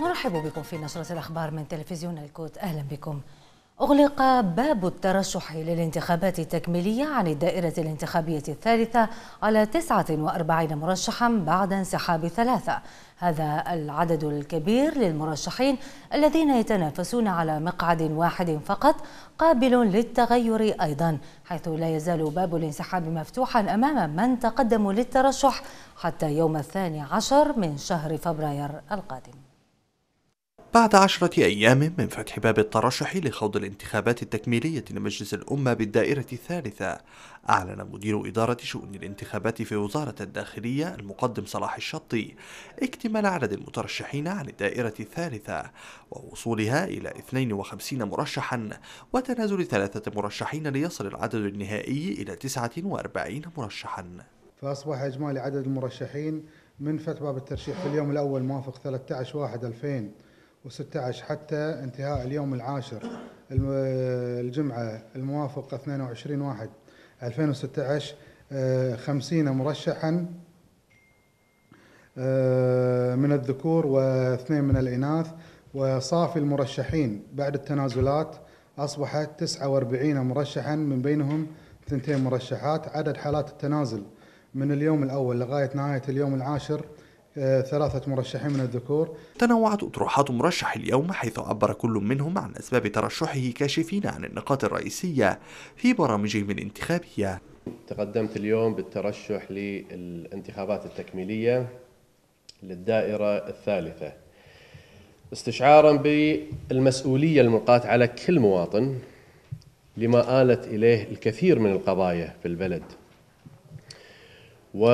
نرحب بكم في نشرة الأخبار من تلفزيون الكوت أهلا بكم أغلق باب الترشح للانتخابات التكميلية عن الدائرة الانتخابية الثالثة على 49 مرشحا بعد انسحاب ثلاثة هذا العدد الكبير للمرشحين الذين يتنافسون على مقعد واحد فقط قابل للتغير أيضا حيث لا يزال باب الانسحاب مفتوحا أمام من تقدموا للترشح حتى يوم الثاني عشر من شهر فبراير القادم بعد عشرة أيام من فتح باب الترشح لخوض الانتخابات التكميلية لمجلس الأمة بالدائرة الثالثة أعلن مدير إدارة شؤون الانتخابات في وزارة الداخلية المقدم صلاح الشطي اكتمال عدد المترشحين عن الدائرة الثالثة ووصولها إلى 52 مرشحا وتنازل ثلاثة مرشحين ليصل العدد النهائي إلى 49 مرشحا فأصبح إجمالي عدد المرشحين من فتح باب الترشيح في اليوم الأول موافق 13 واحد 2000 و16 حتى انتهاء اليوم العاشر الجمعة الموافق 22 واحد 2016 50 آه، مرشحا آه، من الذكور واثنين من الإناث وصافي المرشحين بعد التنازلات أصبحت 49 مرشحا من بينهم ثنتين مرشحات عدد حالات التنازل من اليوم الأول لغاية نهاية اليوم العاشر ثلاثة مرشحين من الذكور تنوعت أطروحات مرشح اليوم حيث عبر كل منهم عن أسباب ترشحه كاشفين عن النقاط الرئيسية في برامجهم الانتخابية تقدمت اليوم بالترشح للانتخابات التكميلية للدائرة الثالثة استشعارا بالمسؤولية الملقاة على كل مواطن لما آلت إليه الكثير من القضايا في البلد و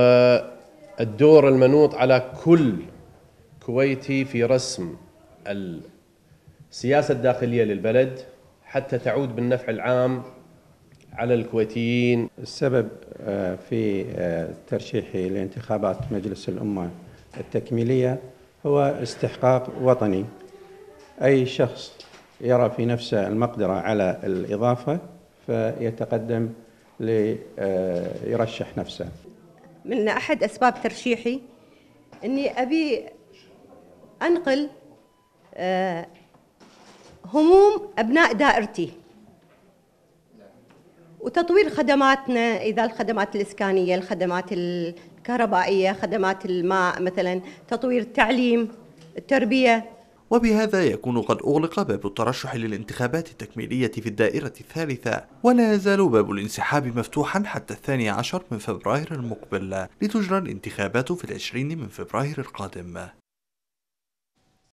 الدور المنوط على كل كويتي في رسم السياسة الداخلية للبلد حتى تعود بالنفع العام على الكويتيين السبب آه، في آه، ترشيحي لانتخابات مجلس الأمة التكميلية هو استحقاق وطني أي شخص يرى في نفسه المقدرة على الإضافة فيتقدم ليرشح آه، نفسه من أحد أسباب ترشيحي أني أبي أنقل آه، هموم أبناء دائرتي وتطوير خدماتنا إذا الخدمات الإسكانية الخدمات الكهربائية خدمات الماء مثلا تطوير التعليم التربية وبهذا يكون قد أغلق باب الترشح للانتخابات التكميلية في الدائرة الثالثة ولا يزال باب الانسحاب مفتوحا حتى الثاني عشر من فبراير المقبل لتجرى الانتخابات في العشرين من فبراير القادم